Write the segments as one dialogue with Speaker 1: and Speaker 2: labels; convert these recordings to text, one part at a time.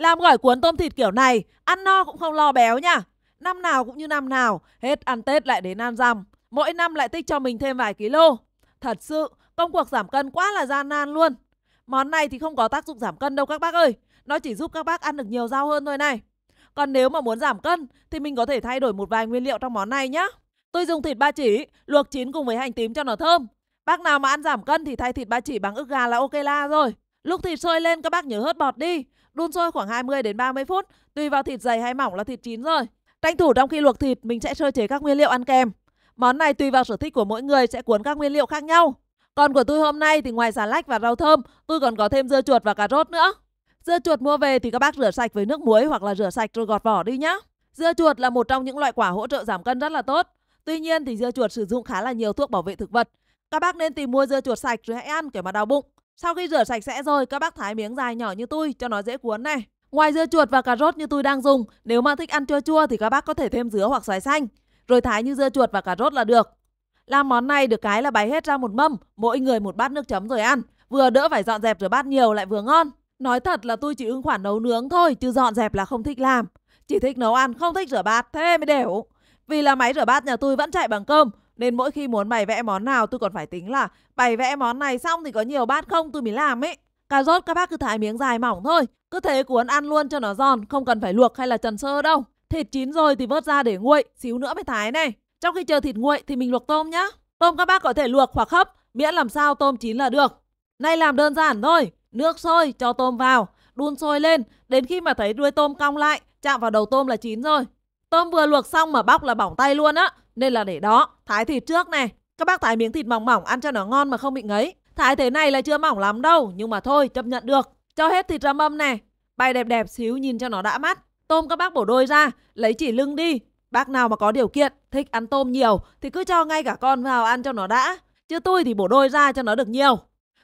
Speaker 1: Làm gỏi cuốn tôm thịt kiểu này, ăn no cũng không lo béo nha. Năm nào cũng như năm nào, hết ăn Tết lại đến ăn rằm. Mỗi năm lại tích cho mình thêm vài ký lô Thật sự, công cuộc giảm cân quá là gian nan luôn. Món này thì không có tác dụng giảm cân đâu các bác ơi. Nó chỉ giúp các bác ăn được nhiều rau hơn thôi này. Còn nếu mà muốn giảm cân thì mình có thể thay đổi một vài nguyên liệu trong món này nhé. Tôi dùng thịt ba chỉ, luộc chín cùng với hành tím cho nó thơm. Bác nào mà ăn giảm cân thì thay thịt ba chỉ bằng ức gà là ok la rồi. Lúc thịt sôi lên các bác nhớ hớt bọt đi, đun sôi khoảng 20 đến 30 phút, tùy vào thịt dày hay mỏng là thịt chín rồi. Tranh thủ trong khi luộc thịt mình sẽ sơ chế các nguyên liệu ăn kèm. Món này tùy vào sở thích của mỗi người sẽ cuốn các nguyên liệu khác nhau. Còn của tôi hôm nay thì ngoài xà lách và rau thơm, tôi còn có thêm dưa chuột và cà rốt nữa. Dưa chuột mua về thì các bác rửa sạch với nước muối hoặc là rửa sạch rồi gọt vỏ đi nhá. Dưa chuột là một trong những loại quả hỗ trợ giảm cân rất là tốt. Tuy nhiên thì dưa chuột sử dụng khá là nhiều thuốc bảo vệ thực vật. Các bác nên tìm mua dưa chuột sạch rồi hãy ăn kiểu mà đau bụng. Sau khi rửa sạch sẽ rồi, các bác thái miếng dài nhỏ như tôi cho nó dễ cuốn này. Ngoài dưa chuột và cà rốt như tôi đang dùng, nếu mà thích ăn chua chua thì các bác có thể thêm dứa hoặc xoài xanh, rồi thái như dưa chuột và cà rốt là được. Làm món này được cái là bày hết ra một mâm, mỗi người một bát nước chấm rồi ăn. Vừa đỡ phải dọn dẹp rửa bát nhiều lại vừa ngon. Nói thật là tôi chỉ ưng khoản nấu nướng thôi, chứ dọn dẹp là không thích làm. Chỉ thích nấu ăn, không thích rửa bát, thế mới đều. Vì là máy rửa bát nhà tôi vẫn chạy bằng cơm, nên mỗi khi muốn bày vẽ món nào tôi còn phải tính là bày vẽ món này xong thì có nhiều bát không tôi mới làm ấy. Cà rốt các bác cứ thái miếng dài mỏng thôi, cứ thế cuốn ăn luôn cho nó giòn, không cần phải luộc hay là trần sơ đâu. Thịt chín rồi thì vớt ra để nguội, xíu nữa mới thái này. Trong khi chờ thịt nguội thì mình luộc tôm nhá. Tôm các bác có thể luộc hoặc hấp, miễn làm sao tôm chín là được. Nay làm đơn giản thôi, nước sôi cho tôm vào, đun sôi lên, đến khi mà thấy đuôi tôm cong lại, chạm vào đầu tôm là chín rồi. Tôm vừa luộc xong mà bóc là bỏng tay luôn á. Nên là để đó, thái thịt trước này. Các bác thái miếng thịt mỏng mỏng ăn cho nó ngon mà không bị ngấy. Thái thế này là chưa mỏng lắm đâu, nhưng mà thôi chấp nhận được. Cho hết thịt ra mâm này. Bày đẹp đẹp xíu nhìn cho nó đã mắt. Tôm các bác bổ đôi ra, lấy chỉ lưng đi. Bác nào mà có điều kiện, thích ăn tôm nhiều thì cứ cho ngay cả con vào ăn cho nó đã. Chứ tôi thì bổ đôi ra cho nó được nhiều.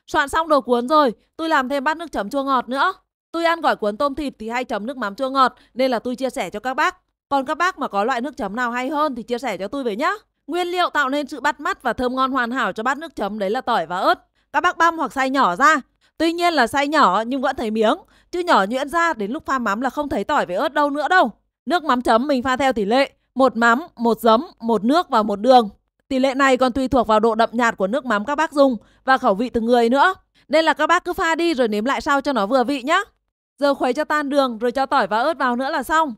Speaker 1: Soạn xong đồ cuốn rồi, tôi làm thêm bát nước chấm chua ngọt nữa. Tôi ăn gỏi cuốn tôm thịt thì hay chấm nước mắm chua ngọt nên là tôi chia sẻ cho các bác. Còn các bác mà có loại nước chấm nào hay hơn thì chia sẻ cho tôi về nhé. Nguyên liệu tạo nên sự bắt mắt và thơm ngon hoàn hảo cho bát nước chấm đấy là tỏi và ớt. Các bác băm hoặc xay nhỏ ra. Tuy nhiên là xay nhỏ nhưng vẫn thấy miếng, chứ nhỏ nhuyễn ra đến lúc pha mắm là không thấy tỏi với ớt đâu nữa đâu. Nước mắm chấm mình pha theo tỷ lệ một mắm, một giấm, một nước và một đường. Tỷ lệ này còn tùy thuộc vào độ đậm nhạt của nước mắm các bác dùng và khẩu vị từng người nữa. Nên là các bác cứ pha đi rồi nếm lại sau cho nó vừa vị nhé. Giờ khuấy cho tan đường rồi cho tỏi và ớt vào nữa là xong.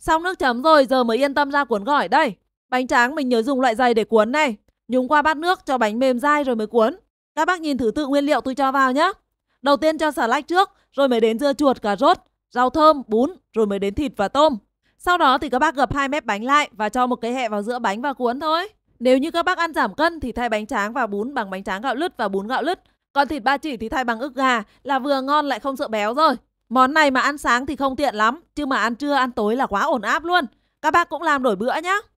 Speaker 1: Xong nước chấm rồi giờ mới yên tâm ra cuốn gỏi đây. Bánh tráng mình nhớ dùng loại dày để cuốn này. Nhúng qua bát nước cho bánh mềm dai rồi mới cuốn. Các bác nhìn thứ tự nguyên liệu tôi cho vào nhé. Đầu tiên cho xà lách trước, rồi mới đến dưa chuột, cà rốt, rau thơm, bún, rồi mới đến thịt và tôm. Sau đó thì các bác gập hai mép bánh lại và cho một cái hẹ vào giữa bánh và cuốn thôi. Nếu như các bác ăn giảm cân thì thay bánh tráng và bún bằng bánh tráng gạo lứt và bún gạo lứt. Còn thịt ba chỉ thì thay bằng ức gà là vừa ngon lại không sợ béo rồi. Món này mà ăn sáng thì không tiện lắm, chứ mà ăn trưa ăn tối là quá ổn áp luôn. Các bác cũng làm đổi bữa nhá.